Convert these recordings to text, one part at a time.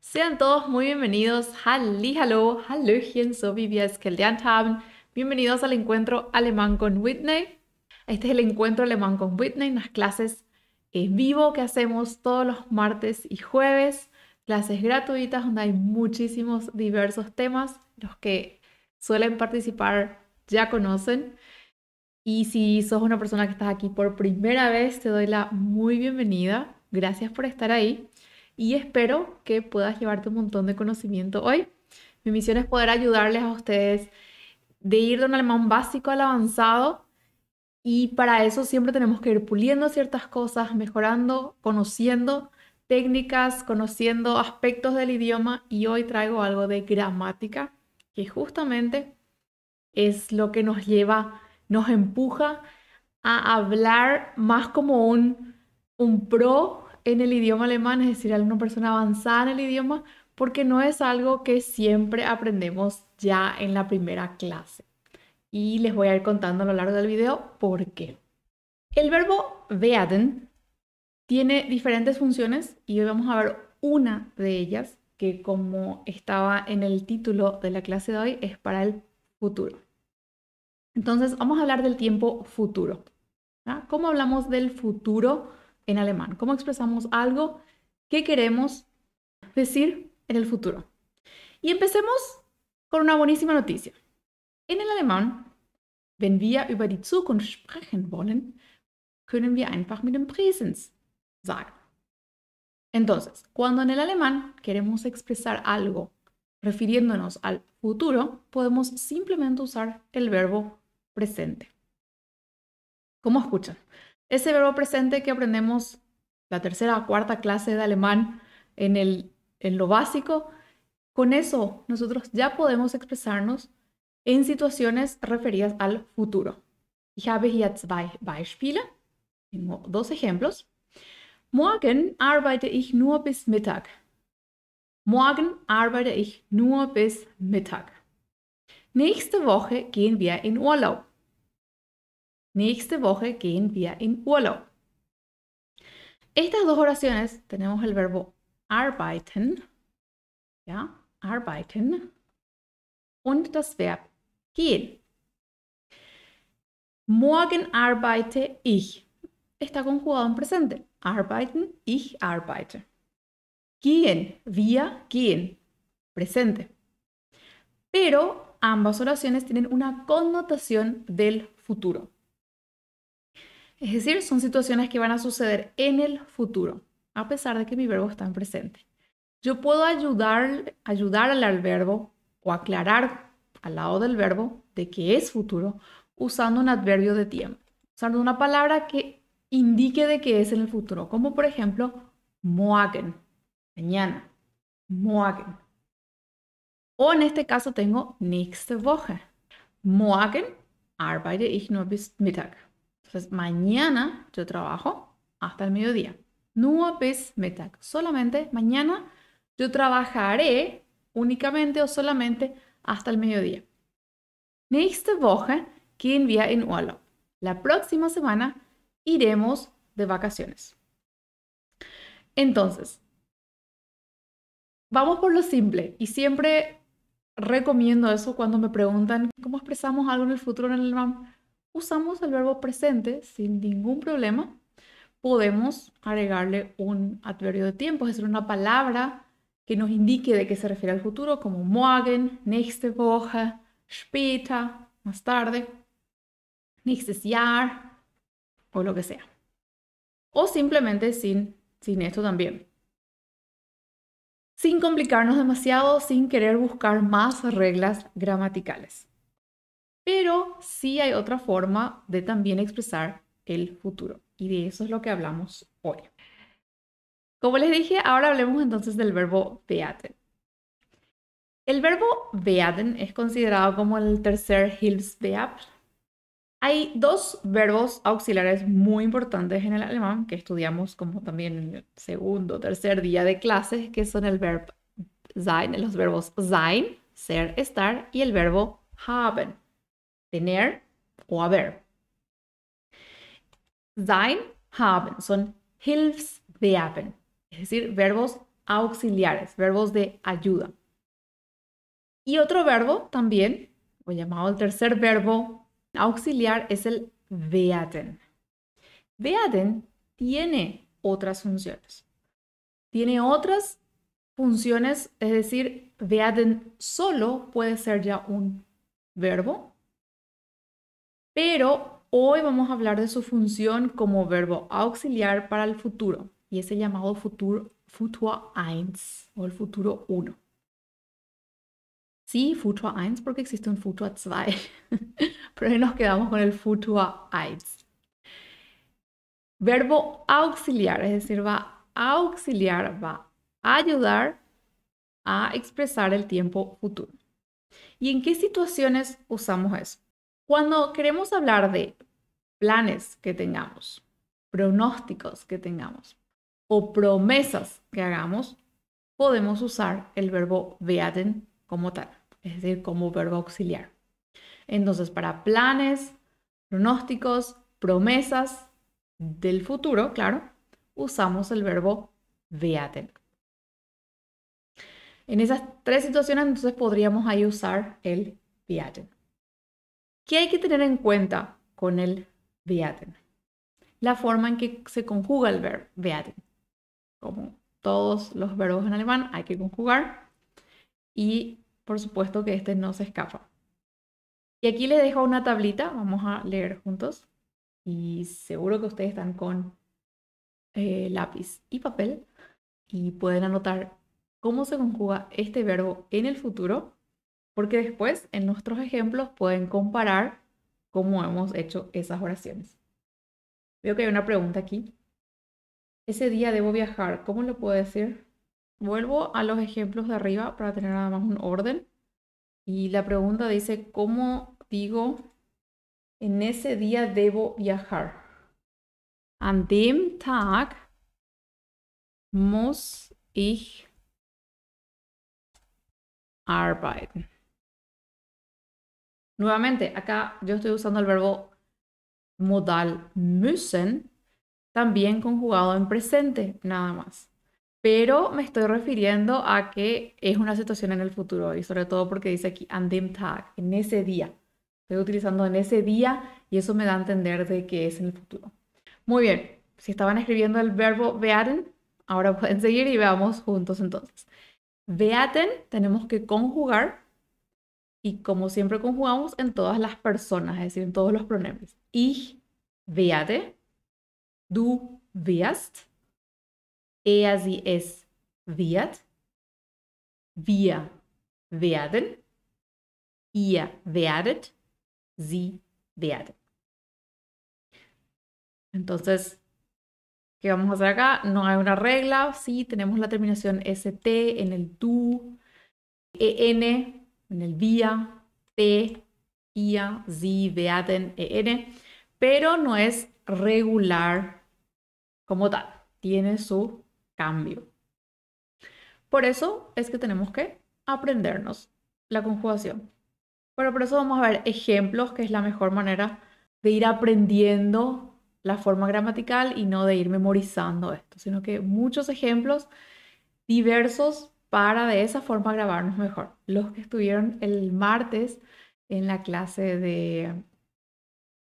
Sean todos muy bienvenidos. hallo, Hallöchen, so wie wir es gelernt Bienvenidos al encuentro alemán con Whitney. Este es el encuentro alemán con Whitney, las clases en vivo que hacemos todos los martes y jueves. Clases gratuitas donde hay muchísimos diversos temas, los que suelen participar ya conocen. Y si sos una persona que estás aquí por primera vez, te doy la muy bienvenida. Gracias por estar ahí y espero que puedas llevarte un montón de conocimiento hoy. Mi misión es poder ayudarles a ustedes de ir de un alemán básico al avanzado y para eso siempre tenemos que ir puliendo ciertas cosas, mejorando, conociendo técnicas, conociendo aspectos del idioma y hoy traigo algo de gramática que justamente es lo que nos lleva, nos empuja a hablar más como un, un pro en el idioma alemán, es decir, alguna persona avanzada en el idioma, porque no es algo que siempre aprendemos ya en la primera clase. Y les voy a ir contando a lo largo del video por qué. El verbo werden tiene diferentes funciones y hoy vamos a ver una de ellas que como estaba en el título de la clase de hoy es para el futuro. Entonces vamos a hablar del tiempo futuro. ¿Cómo hablamos del futuro? en alemán, cómo expresamos algo que queremos decir en el futuro. Y empecemos con una buenísima noticia. En el alemán, wenn wir über die Zukunft sprechen wollen, können wir einfach mit dem Präsens sagen. Entonces, cuando en el alemán queremos expresar algo refiriéndonos al futuro, podemos simplemente usar el verbo presente. ¿Cómo escuchan? Ese verbo presente que aprendemos la tercera o cuarta clase de alemán en, el, en lo básico, con eso nosotros ya podemos expresarnos en situaciones referidas al futuro. Ich habe hier zwei Beispiele, dos ejemplos. Morgen arbeite ich nur bis Mittag. Morgen arbeite ich nur bis Mittag. Nächste Woche gehen wir in Urlaub. Nächste Woche gehen wir in Urlaub. Estas dos oraciones tenemos el verbo arbeiten, ja, arbeiten Y el Verb gehen. Morgen arbeite ich. Está conjugado en presente. Arbeiten, ich arbeite. Gehen, wir gehen. Presente. Pero ambas oraciones tienen una connotación del futuro. Es decir, son situaciones que van a suceder en el futuro, a pesar de que mi verbo está en presente. Yo puedo ayudar, ayudar al verbo o aclarar al lado del verbo de que es futuro usando un adverbio de tiempo, usando una palabra que indique de que es en el futuro, como por ejemplo morgen, mañana, morgen. O en este caso tengo nächste Woche. Morgen arbeite ich nur bis Mittag. Entonces, mañana yo trabajo hasta el mediodía. No bis Solamente mañana yo trabajaré únicamente o solamente hasta el mediodía. Next Woche gehen wir in Urlaub. La próxima semana iremos de vacaciones. Entonces, vamos por lo simple y siempre recomiendo eso cuando me preguntan cómo expresamos algo en el futuro en el alemán usamos el verbo presente sin ningún problema. Podemos agregarle un adverbio de tiempo, es decir, una palabra que nos indique de qué se refiere al futuro, como morgen, nächste Woche, später, más tarde, nächstes Jahr o lo que sea. O simplemente sin, sin esto también. Sin complicarnos demasiado, sin querer buscar más reglas gramaticales. Pero sí hay otra forma de también expresar el futuro. Y de eso es lo que hablamos hoy. Como les dije, ahora hablemos entonces del verbo beaten. El verbo beaten es considerado como el tercer Hilfsverb. Hay dos verbos auxiliares muy importantes en el alemán que estudiamos como también en el segundo, tercer día de clases, que son el verbo sein, los verbos sein, ser, estar, y el verbo haben, tener o haber. Sein, haben son Hilfsverben, es decir, verbos auxiliares, verbos de ayuda. Y otro verbo también, o llamado el tercer verbo auxiliar, es el werden. Werden tiene otras funciones. Tiene otras funciones, es decir, werden solo puede ser ya un verbo pero hoy vamos a hablar de su función como verbo auxiliar para el futuro y es llamado futuro, futuro 1 o el futuro 1. Sí, futuro 1 porque existe un futuro 2, pero hoy nos quedamos con el futuro 1. Verbo auxiliar, es decir, va a auxiliar, va a ayudar a expresar el tiempo futuro. ¿Y en qué situaciones usamos eso? Cuando queremos hablar de planes que tengamos, pronósticos que tengamos o promesas que hagamos, podemos usar el verbo beaten como tal, es decir, como verbo auxiliar. Entonces, para planes, pronósticos, promesas del futuro, claro, usamos el verbo beaten. En esas tres situaciones, entonces podríamos ahí usar el beaten. ¿Qué hay que tener en cuenta con el werden? La forma en que se conjuga el verbo werden. Como todos los verbos en alemán hay que conjugar y por supuesto que este no se escapa. Y aquí le dejo una tablita, vamos a leer juntos y seguro que ustedes están con eh, lápiz y papel y pueden anotar cómo se conjuga este verbo en el futuro porque después en nuestros ejemplos pueden comparar cómo hemos hecho esas oraciones. Veo que hay una pregunta aquí. Ese día debo viajar, ¿cómo lo puedo decir? Vuelvo a los ejemplos de arriba para tener nada más un orden. Y la pregunta dice, ¿cómo digo en ese día debo viajar? An dem Tag muss ich arbeiten. Nuevamente, acá yo estoy usando el verbo modal müssen, también conjugado en presente, nada más. Pero me estoy refiriendo a que es una situación en el futuro y sobre todo porque dice aquí an Tag, en ese día. Estoy utilizando en ese día y eso me da a entender de que es en el futuro. Muy bien, si estaban escribiendo el verbo werden, ahora pueden seguir y veamos juntos entonces. Werden tenemos que conjugar y como siempre conjugamos en todas las personas, es decir, en todos los pronombres. Ich werde, du wirst, er, sie, es wird, wir werden, ihr werdet, sie werden. Entonces, ¿qué vamos a hacer acá? No hay una regla, sí, tenemos la terminación ST en el du, EN en el vía, te, ia, ZI, werden, er, pero no es regular como tal, tiene su cambio. Por eso es que tenemos que aprendernos la conjugación. Bueno, por eso vamos a ver ejemplos, que es la mejor manera de ir aprendiendo la forma gramatical y no de ir memorizando esto, sino que muchos ejemplos diversos para de esa forma grabarnos mejor. Los que estuvieron el martes en la clase de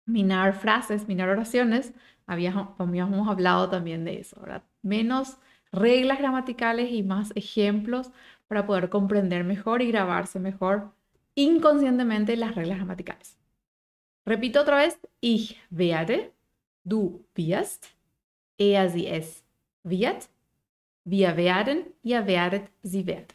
minar frases, minar oraciones, habíamos, hablado también de eso, ¿verdad? Menos reglas gramaticales y más ejemplos para poder comprender mejor y grabarse mejor inconscientemente las reglas gramaticales. Repito otra vez, ich werde, du wirst, er sie es wird, Wir werden, ihr werdet, sie werden.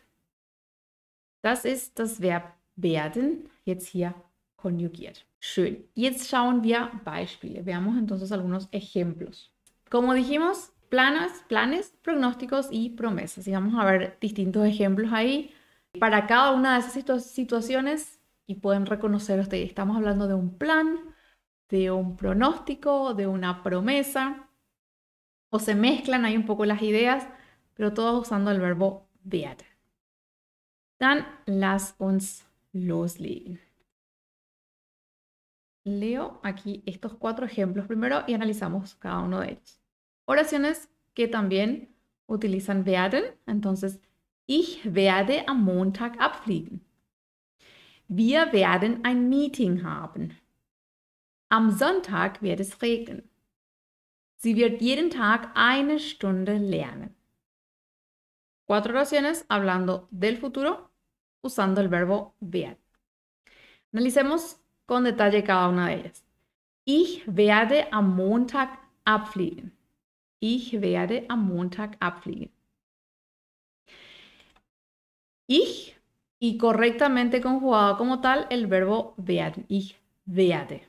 Das ist das Verb werden, jetzt hier konjugiert. Schön. Jetzt schauen wir Beispiele. Veamos entonces algunos ejemplos. Como dijimos, planes, planes, pronósticos y promesas. Y vamos a ver distintos ejemplos ahí para cada una de esas situaciones y pueden reconocer ustedes. Estamos hablando de un plan, de un pronóstico, de una promesa. O se mezclan ahí un poco las ideas pero todos usando el verbo werden. Dann las uns loslegen. Leo aquí estos cuatro ejemplos primero y analizamos cada uno de ellos. Oraciones que también utilizan werden, entonces ich werde am Montag abfliegen. Wir werden ein Meeting haben. Am Sonntag wird es regnen. Sie wird jeden Tag eine Stunde lernen cuatro oraciones hablando del futuro usando el verbo werden. Analicemos con detalle cada una de ellas. Ich werde am Montag abfliegen. Ich werde am Montag abfliegen. Ich y correctamente conjugado como tal el verbo werden. Ich werde.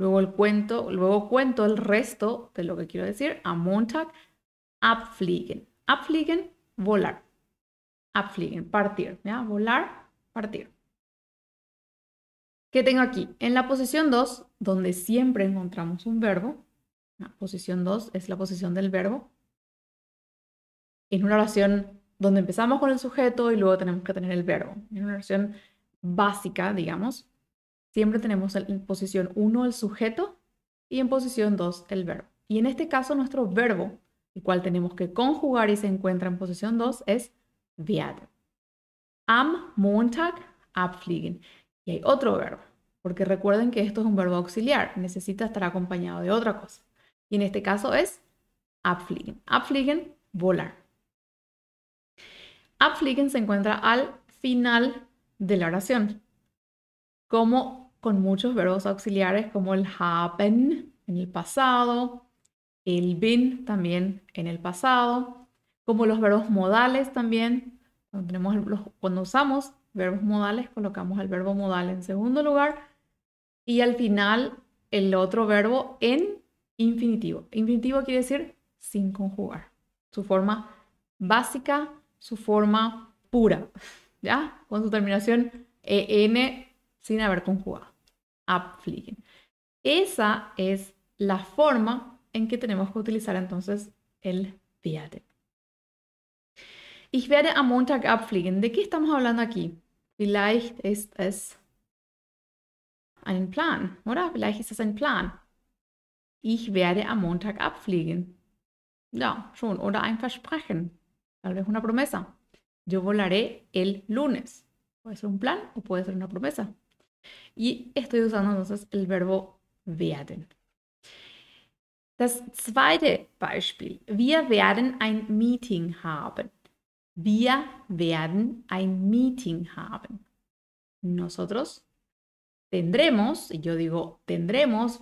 Luego el cuento, luego cuento el resto de lo que quiero decir. Am Montag abfliegen. Abfliegen volar. Abfliegen, partir. ¿ya? Volar, partir. ¿Qué tengo aquí? En la posición 2, donde siempre encontramos un verbo, la posición 2 es la posición del verbo, en una oración donde empezamos con el sujeto y luego tenemos que tener el verbo. En una oración básica, digamos, siempre tenemos en posición 1 el sujeto y en posición 2 el verbo. Y en este caso nuestro verbo el cual tenemos que conjugar y se encuentra en posición 2, es viate. Am Montag abfliegen. Y hay otro verbo, porque recuerden que esto es un verbo auxiliar, necesita estar acompañado de otra cosa. Y en este caso es abfliegen. Abfliegen, volar. Abfliegen se encuentra al final de la oración, como con muchos verbos auxiliares como el happen en el pasado, el been también en el pasado, como los verbos modales también. Cuando, usamos verbos modales, colocamos el verbo modal en segundo lugar y al final el otro verbo en infinitivo. Infinitivo quiere decir sin conjugar, su forma básica, su forma pura, ¿ya? Con su terminación en sin haber conjugado. Abfliegen. Esa es la forma en qué tenemos que utilizar entonces el werde. Ich werde am Montag abfliegen. ¿De qué estamos hablando aquí? Vielleicht ist es ein Plan, oder? Vielleicht ist es ein Plan. Ich werde am Montag abfliegen. Ja, schon. Oder ein Versprechen. Tal vez una promesa. Yo volaré el lunes. Puede ser un plan o puede ser una promesa. Y estoy usando entonces el verbo werden. Das zweite Beispiel. Wir werden ein Meeting haben. Wir werden ein Meeting haben. Nosotros tendremos, y yo digo tendremos,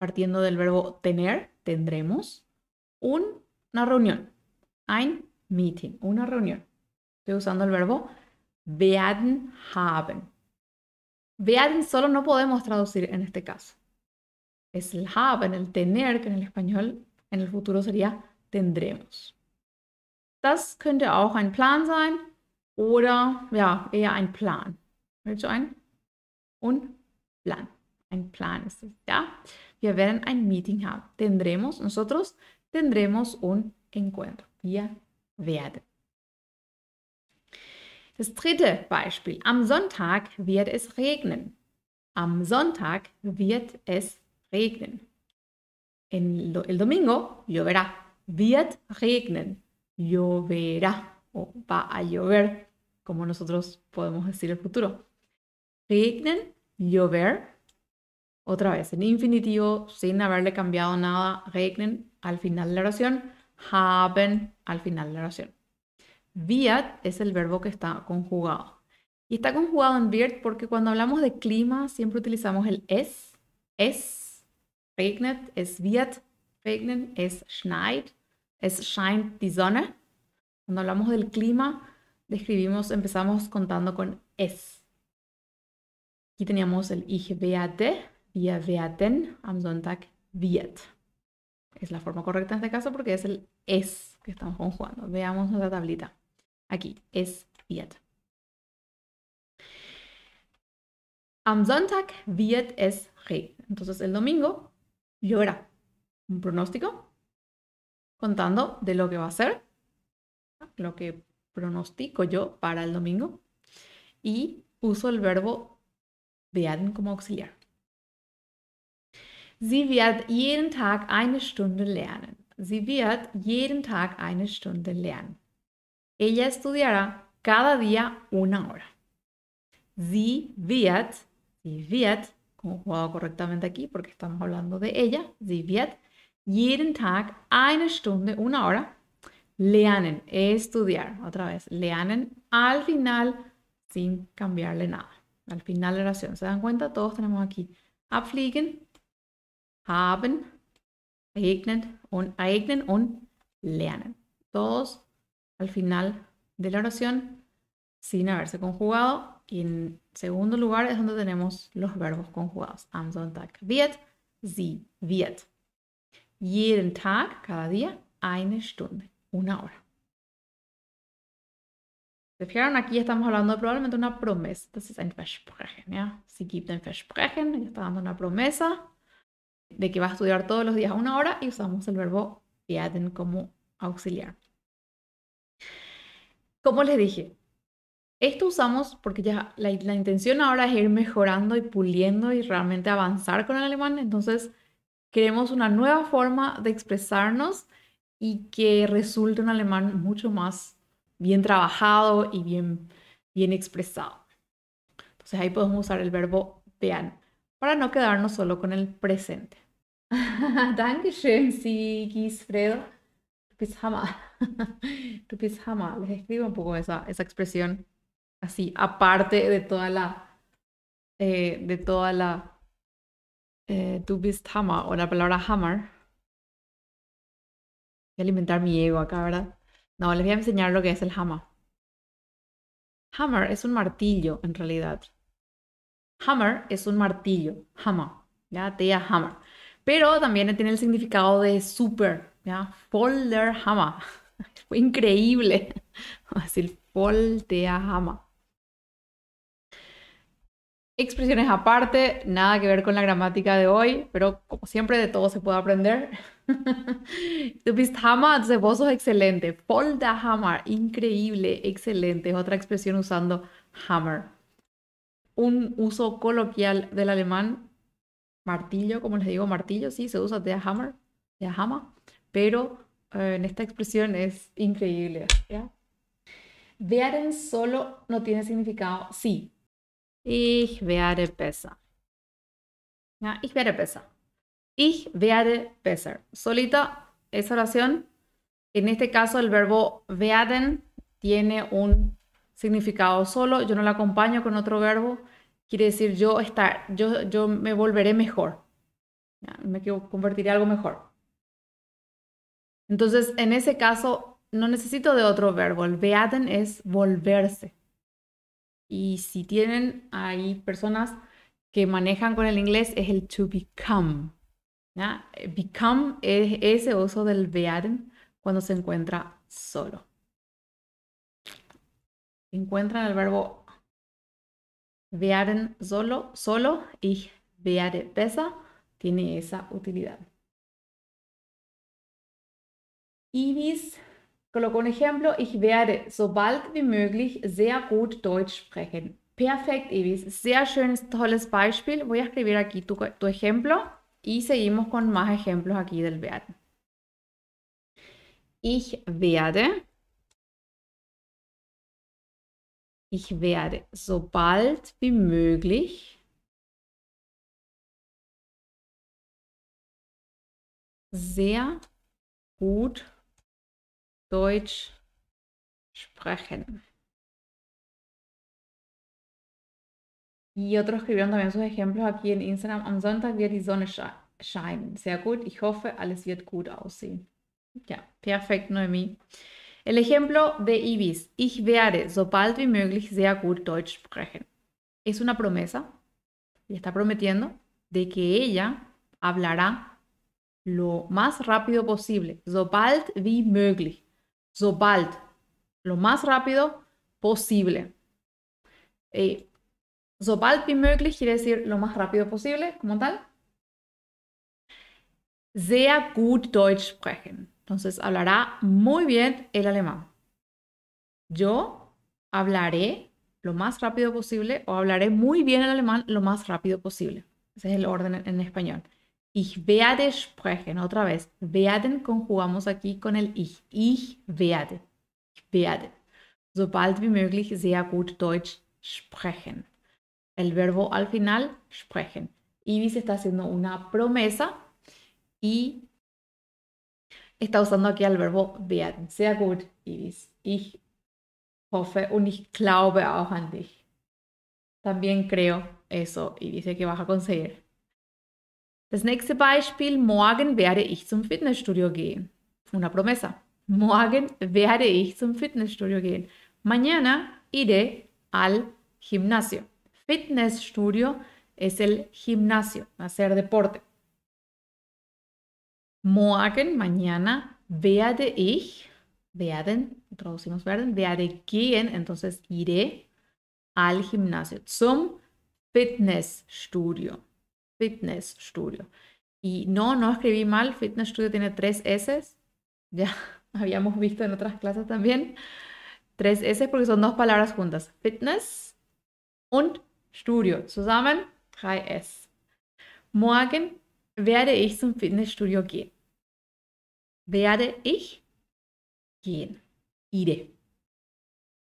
partiendo del verbo tener, tendremos una reunión. Ein Meeting, una reunión. Estoy usando el verbo werden haben. Werden solo no podemos traducir en este caso. es el have, en el tener, que en el español en el futuro sería tendremos. Das könnte auch ein Plan sein oder ja, eher ein Plan. Also ein? Und Plan. Ein Plan ist es, ja. Wir werden ein Meeting haben. Tendremos, nosotros tendremos un encuentro. Wir werden. Das dritte Beispiel. Am Sonntag wird es regnen. Am Sonntag wird es regnen. En el, domingo lloverá. Wird regnen. Lloverá o va a llover, como nosotros podemos decir el futuro. Regnen, llover. Otra vez, en infinitivo, sin haberle cambiado nada, regnen al final de la oración, haben al final de la oración. Wird es el verbo que está conjugado. Y está conjugado en wird porque cuando hablamos de clima siempre utilizamos el es, es regnet, es wird regnen, es schneit, es scheint die Sonne. Cuando hablamos del clima, describimos, empezamos contando con es. Aquí teníamos el ich werde, wir werden, am Sonntag wird. Es la forma correcta en este caso porque es el es que estamos conjugando. Veamos nuestra tablita. Aquí, es wird. Am Sonntag wird es regnen. Entonces el domingo yo era un pronóstico contando de lo que va a ser, lo que pronostico yo para el domingo, y uso el verbo werden como auxiliar. Sie wird jeden Tag eine Stunde lernen. Sie wird jeden Tag eine Stunde lernen. Ella estudiará cada día una hora. Sie wird, sie wird conjugado correctamente aquí porque estamos hablando de ella, sie jeden Tag eine Stunde, una hora, lernen, estudiar, otra vez, lernen al final sin cambiarle nada. Al final de la oración, ¿se dan cuenta? Todos tenemos aquí abfliegen, haben, eignen und eignen und lernen. Todos al final de la oración sin haberse conjugado y en segundo lugar es donde tenemos los verbos conjugados. Am Sonntag wird sie wird. Jeden Tag, cada día, eine Stunde, una hora. ¿Se fijaron? Aquí estamos hablando de probablemente una promesa. ist ein Versprechen, Sie gibt ein Versprechen, está dando una promesa de que va a estudiar todos los días una hora y usamos el verbo werden como auxiliar. Como les dije, esto usamos porque ya la, intención ahora es ir mejorando y puliendo y realmente avanzar con el alemán. Entonces, queremos una nueva forma de expresarnos y que resulte un alemán mucho más bien trabajado y bien, bien expresado. Entonces ahí podemos usar el verbo vean para no quedarnos solo con el presente. Dankeschön, si Tu bist Hammer. tu bist Hammer. Les escribo un poco esa, esa expresión así, aparte de toda la, eh, de toda la, eh, Hammer o la palabra Hammer. Voy a alimentar mi ego acá, ¿verdad? No, les voy a enseñar lo que es el Hammer. Hammer es un martillo en realidad. Hammer es un martillo, Hammer, ya te Hammer. Pero también tiene el significado de super, ya, Folder Hammer. Fue increíble. Así, Folder Hammer. Expresiones aparte, nada que ver con la gramática de hoy, pero como siempre de todo se puede aprender. Du bist hammer, vos sos excelente. Voll der Hammer, increíble, excelente. Es otra expresión usando hammer. Un uso coloquial del alemán, martillo, como les digo, martillo, sí, se usa de Hammer, der Hammer, pero eh, en esta expresión es increíble. ¿ya? Werden solo no tiene significado, sí, Ich werde besser. Ah, ich werde besser. Ich werde besser. Solita esa oración. En este caso, el verbo werden tiene un significado solo. Yo no la acompaño con otro verbo. Quiere decir yo estar, yo, yo me volveré mejor. me convertiré en algo mejor. Entonces, en ese caso, no necesito de otro verbo. El werden es volverse. Y si tienen, ahí personas que manejan con el inglés, es el to become. Eh, become es ese uso del werden cuando se encuentra solo. Encuentran el verbo werden solo, solo y werde besser tiene esa utilidad. Ibis Colocó ejemplo, ich werde so bald wie möglich sehr gut Deutsch sprechen. Perfekt, Ibis. Sehr schönes, tolles Beispiel. Voy a escribir aquí tu, tu ejemplo y seguimos con más ejemplos aquí del werden. Ich werde, ich werde so bald wie möglich sehr gut Deutsch sprechen. Y otros escribieron también sus ejemplos aquí en Instagram. Am Sonntag wird die Sonne scheinen. Sehr gut. Ich hoffe, alles wird gut aussehen. Ja, perfekt, Noemi. El ejemplo de Ibis. Ich werde so bald wie möglich sehr gut Deutsch sprechen. Es una promesa. Y está prometiendo de que ella hablará lo más rápido posible. So wie möglich sobald, lo más rápido posible. Eh, sobald wie möglich quiere decir lo más rápido posible, como tal. Sehr gut Deutsch sprechen. Entonces hablará muy bien el alemán. Yo hablaré lo más rápido posible o hablaré muy bien el alemán lo más rápido posible. Ese es el orden en español. Ich werde sprechen. Otra vez. Werden conjugamos aquí con el ich. Ich werde. Ich werde. Sobald wie möglich sehr gut Deutsch sprechen. El verbo al final, sprechen. Y está haciendo una promesa y está usando aquí el verbo werden. Sehr gut, Ibis. Ich hoffe und ich glaube auch an dich. También creo eso y dice que vas a conseguir. Das nächste Beispiel, morgen werde ich zum Fitnessstudio gehen. Una promesa. Morgen werde ich zum Fitnessstudio gehen. Mañana iré al gimnasio. Fitnessstudio es el gimnasio, hacer deporte. Morgen, mañana werde ich, werden, traducimos werden, werde gehen, entonces iré al gimnasio, zum Fitnessstudio. Fitness Studio. Y no, no escribí mal, Fitness Studio tiene tres S, ya habíamos visto en otras clases también, tres S porque son dos palabras juntas, Fitness und Studio, zusammen drei S. Morgen werde ich zum Fitnessstudio gehen. Werde ich gehen. Iré.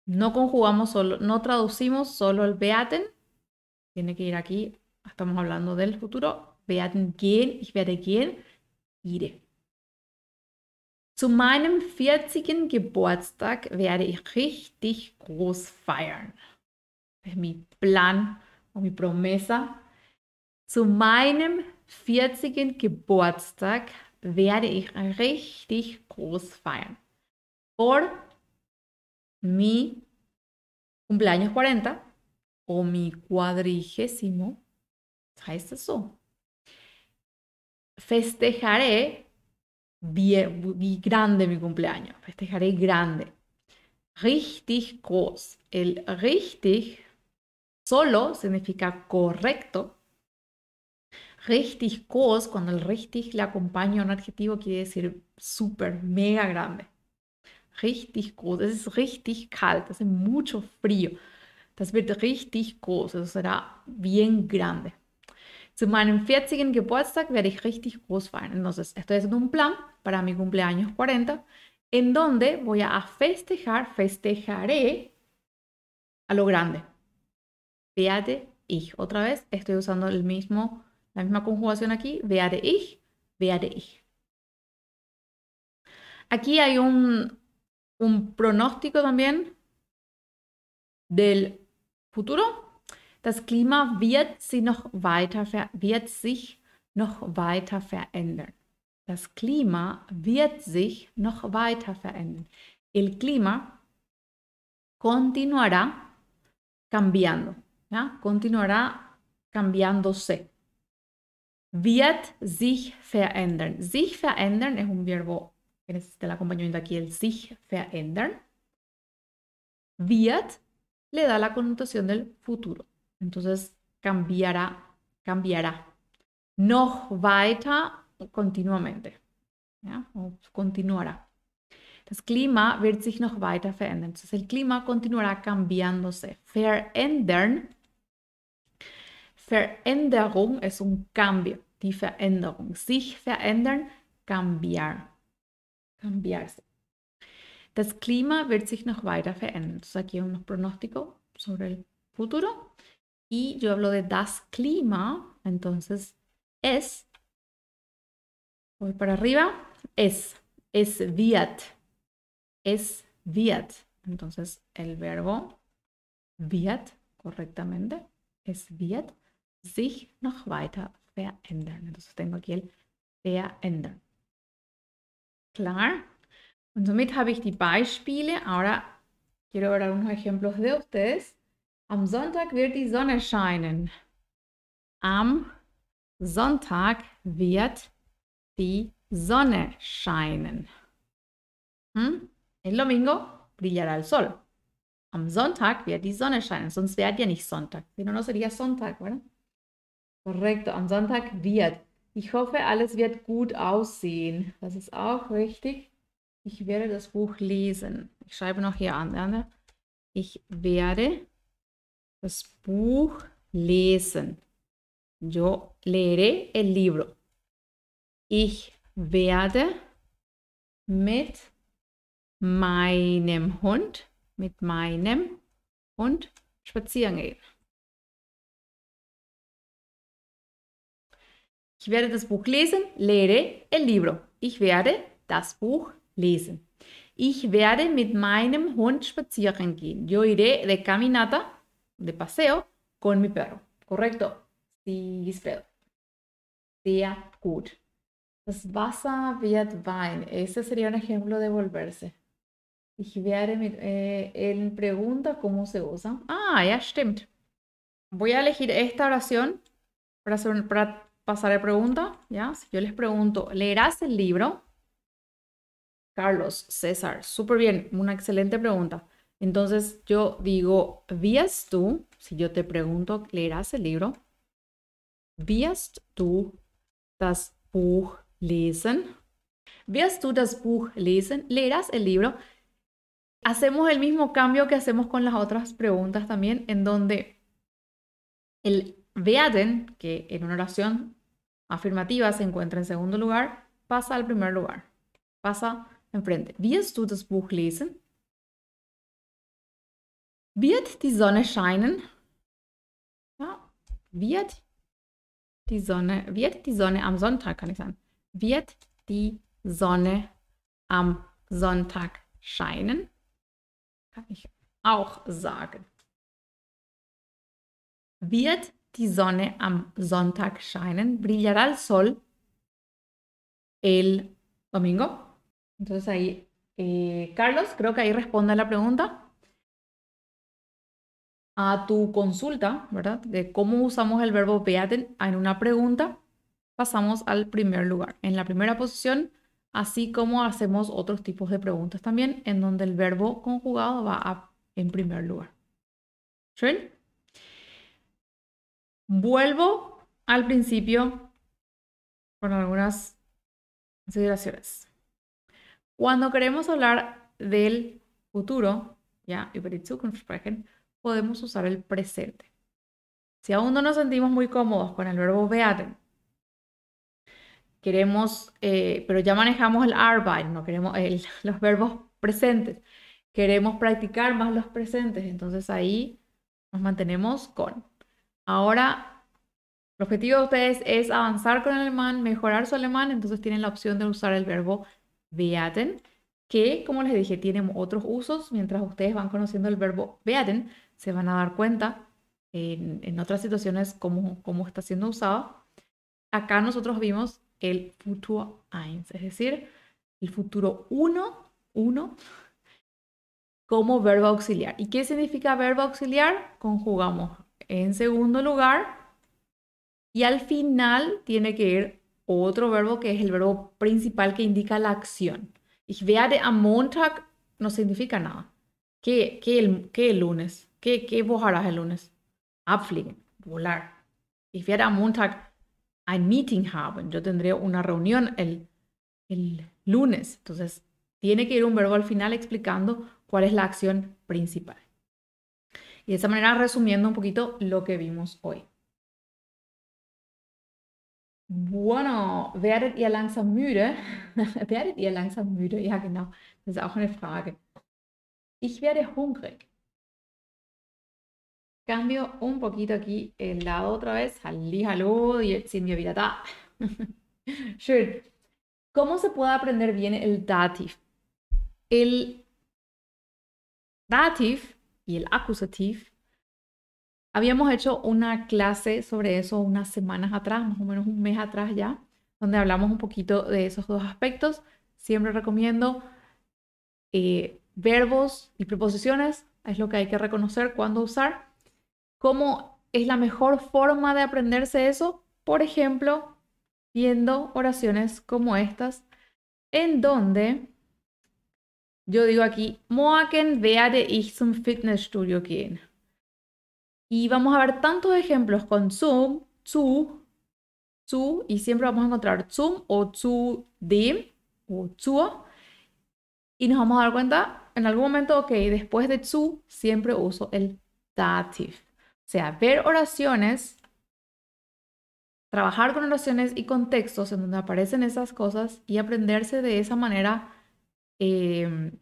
No conjugamos solo, no traducimos solo el beaten. Tiene que ir aquí estamos hablando del futuro, werden gehen, ich werde gehen, ire. Zu meinem 40. Geburtstag werde ich richtig groß feiern. Das ist mein Plan und mi promesa. Zu meinem 40. Geburtstag werde ich richtig groß feiern. Por mi cumpleaños 40 o mi cuadrigésimo heißt este es so. Festejaré bien, grande mi cumpleaños. Festejaré grande. Richtig groß. El richtig solo significa correcto. Richtig groß, cuando el richtig le acompaña un adjetivo, quiere decir súper, mega grande. Richtig groß. Es richtig kalt. Hace mucho frío. Das wird richtig groß. Eso será bien grande. Zu meinem 40. Geburtstag werde ich richtig groß feiern. Entonces, estoy haciendo un plan para mi cumpleaños 40, en donde voy a festejar, festejaré a lo grande. veate ich. Otra vez, estoy usando el mismo, la misma conjugación aquí. Werde ich, werde ich. Aquí hay un pronóstico también del futuro das Klima wird, sie noch weiter wird sich noch weiter verändern. Das Klima wird sich noch weiter verändern. El clima continuará cambiando, ¿ya? continuará cambiándose. Wird sich verändern. Sich verändern es un verbo que necesita el acompañamiento aquí, el sich verändern. Wird le da la connotación del futuro. Entonces cambiará, cambiará. Noch weiter continuamente. ¿ya? O continuará. Das Klima wird sich noch weiter verändern. Entonces el clima continuará cambiándose. Verändern. Veränderung es un cambio, die Veränderung. Sich verändern, cambiar. Cambiarse. Das Klima wird sich noch weiter verändern. Entonces aquí hay un pronóstico sobre el futuro. Y yo hablo de das Klima, entonces es, voy para arriba, es, es wird, es wird. Entonces el verbo wird, correctamente es wird, sich noch weiter verändern. Entonces tengo aquí el verändern. Klar. Und somit habe ich die Beispiele. Ahora quiero ver algunos ejemplos de ustedes. Am Sonntag wird die Sonne scheinen. Am Sonntag wird die Sonne scheinen. Hm? El domingo brillará el sol. Am Sonntag wird die Sonne scheinen, sonst wäre ja nicht Sonntag. Sino no sería Sonntag, oder? Korrekt, am Sonntag wird. Ich hoffe, alles wird gut aussehen. Das ist auch richtig. Ich werde das Buch lesen. Ich schreibe noch hier an. Ne? Ich werde das Buch lesen. Yo leeré el libro. Ich werde mit meinem Hund, mit meinem Hund spazieren gehen. Ich werde das Buch lesen. Leeré el libro. Ich werde das Buch lesen. Ich werde mit meinem Hund spazieren gehen. Yo iré de caminata de paseo con mi perro, ¿correcto? Sí, Sehr gut. Das Wasser wird Wein. Ese sería un ejemplo de volverse. Y eh, él pregunta cómo se usa. Ah, ya stimmt. Voy a elegir esta oración para, pasar a pregunta. ¿ya? Si yo les pregunto, ¿leerás el libro? Carlos, César, súper bien, una excelente pregunta. Entonces yo digo, ¿vías tú? Si yo te pregunto, ¿leerás el libro? ¿Vías tú das Buch lesen? ¿Vías tú das Buch lesen? ¿Leerás el libro? Hacemos el mismo cambio que hacemos con las otras preguntas también, en donde el werden, que en una oración afirmativa se encuentra en segundo lugar, pasa al primer lugar, pasa enfrente. ¿Vías tú das Buch lesen? Wird die Sonne scheinen? Ja, wird die Sonne, wird die Sonne am Sonntag, kann ich sagen. Wird die Sonne am Sonntag scheinen? Kann ich auch sagen. Wird die Sonne am Sonntag scheinen? Brillará el sol el domingo? Entonces ahí, eh, Carlos, creo que ahí responde la pregunta. a tu consulta, ¿verdad? De cómo usamos el verbo beaten en una pregunta, pasamos al primer lugar. En la primera posición, así como hacemos otros tipos de preguntas también, en donde el verbo conjugado va en primer lugar. ¿Bien? Vuelvo al principio con algunas consideraciones. Cuando queremos hablar del futuro, ya, über die Zukunft sprechen, podemos usar el presente. Si aún no nos sentimos muy cómodos con el verbo beaten, queremos, eh, pero ya manejamos el arbeiten, no queremos los verbos presentes, queremos practicar más los presentes, entonces ahí nos mantenemos con. Ahora, el objetivo de ustedes es avanzar con el alemán, mejorar su alemán, entonces tienen la opción de usar el verbo beaten, que como les dije, tiene otros usos, mientras ustedes van conociendo el verbo beaten, se van a dar cuenta en, otras situaciones cómo, cómo está siendo usado. Acá nosotros vimos el futuro eins, es decir, el futuro uno, uno, como verbo auxiliar. ¿Y qué significa verbo auxiliar? Conjugamos en segundo lugar y al final tiene que ir otro verbo que es el verbo principal que indica la acción. Ich werde am Montag no significa nada. ¿Qué, el, qué el lunes? ¿Qué, voy vos harás el lunes? Abfliegen, volar. Ich werde am Montag ein Meeting haben. Yo tendría una reunión el, el lunes. Entonces, tiene que ir un verbo al final explicando cuál es la acción principal. Y de esa manera resumiendo un poquito lo que vimos hoy. Bueno, werdet ihr langsam müde? werdet ihr langsam müde? Ja, genau. Das ist auch eine Frage. Ich werde hungrig. Cambio un poquito aquí el lado otra vez. Halli, y sin virata. Sure. ¿Cómo se puede aprender bien el datif? El datif y el acusativo. Habíamos hecho una clase sobre eso unas semanas atrás, más o menos un mes atrás ya, donde hablamos un poquito de esos dos aspectos. Siempre recomiendo eh, verbos y preposiciones, es lo que hay que reconocer cuándo usar. ¿Cómo es la mejor forma de aprenderse eso? Por ejemplo, viendo oraciones como estas, en donde yo digo aquí, Moaken werde ich zum Fitnessstudio gehen. Y vamos a ver tantos ejemplos con zum, zu, zu, y siempre vamos a encontrar zum o zu dem o zu. Y nos vamos a dar cuenta en algún momento, que después de zu siempre uso el dativ. O sea, ver oraciones, trabajar con oraciones y contextos en donde aparecen esas cosas y aprenderse de esa manera em,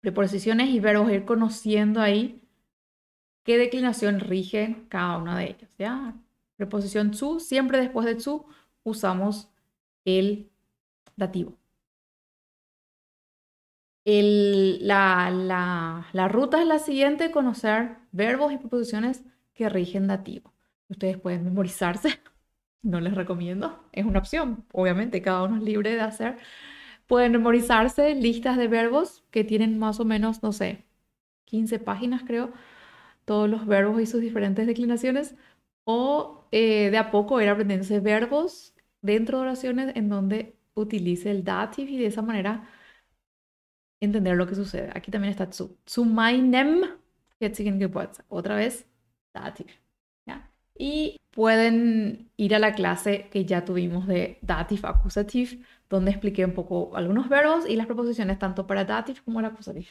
preposiciones y o ir conociendo ahí qué declinación rige cada una de ellas. ¿ya? Preposición su, siempre después de su usamos el dativo la, ruta es la siguiente, conocer verbos y proposiciones que rigen dativo. Ustedes pueden memorizarse, no les recomiendo, es una opción, obviamente cada uno es libre de hacer. Pueden memorizarse listas de verbos que tienen más o menos, no sé, 15 páginas creo, todos los verbos y sus diferentes declinaciones, o eh, de a poco ir aprendiéndose verbos dentro de oraciones en donde utilice el dativo y de esa manera entender lo que sucede. Aquí también está zu. Zu meinem, otra vez, dativ. ¿ya? Y pueden ir a la clase que ya tuvimos de dativ acusativ, donde expliqué un poco algunos verbos y las proposiciones tanto para dativ como para acusativ.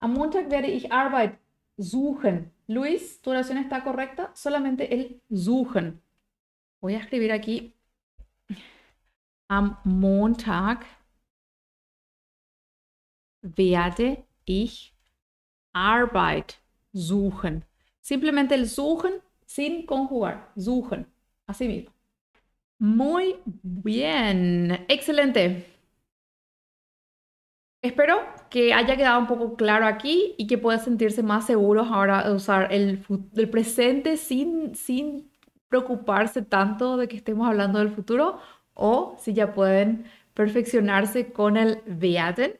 Am Montag werde ich Arbeit suchen. Luis, tu oración está correcta, solamente el suchen. Voy a escribir aquí am Montag werde ich Arbeit suchen. Simplemente el suchen sin conjugar. Suchen. Así mismo. Muy bien. Excelente. Espero que haya quedado un poco claro aquí y que puedan sentirse más seguros ahora de usar el, presente sin, sin preocuparse tanto de que estemos hablando del futuro o si ya pueden perfeccionarse con el werden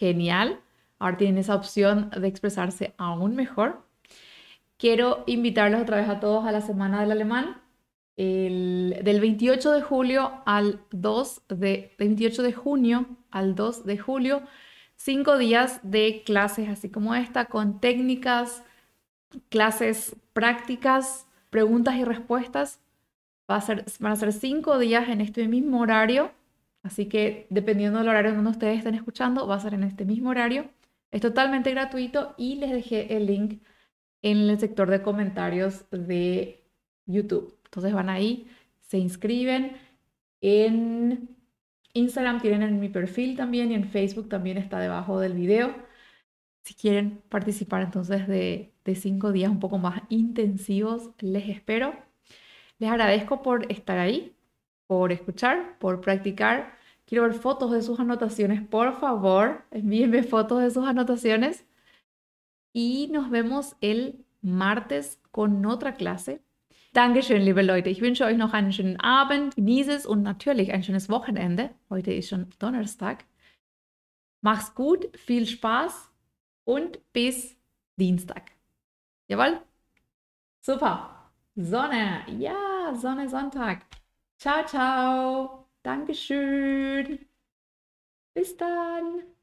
genial. Ahora tienen esa opción de expresarse aún mejor. Quiero invitarlos otra vez a todos a la Semana del Alemán, del 28 de julio al 2 de, 28 de junio al 2 de julio, cinco días de clases así como esta, con técnicas, clases prácticas, preguntas y respuestas. Va a ser, van a ser cinco días en este mismo horario Así que dependiendo del horario en donde ustedes estén escuchando, va a ser en este mismo horario. Es totalmente gratuito y les dejé el link en el sector de comentarios de YouTube. Entonces van ahí, se inscriben. En Instagram tienen en mi perfil también y en Facebook también está debajo del video. Si quieren participar entonces de, de cinco días un poco más intensivos, les espero. Les agradezco por estar ahí, por escuchar, por practicar. Quiero ver fotos de sus anotaciones, por favor, envíenme fotos de sus anotaciones. Y nos vemos el Martes con otra clase. Dankeschön, liebe Leute. Ich wünsche euch noch einen schönen Abend. Genieße es und natürlich ein schönes Wochenende. Heute ist schon Donnerstag. Mach's gut, viel Spaß und bis Dienstag. Jawohl? Super. Sonne. Ja, Sonne, Sonntag. Ciao, ciao. Dankeschön. Bis dann.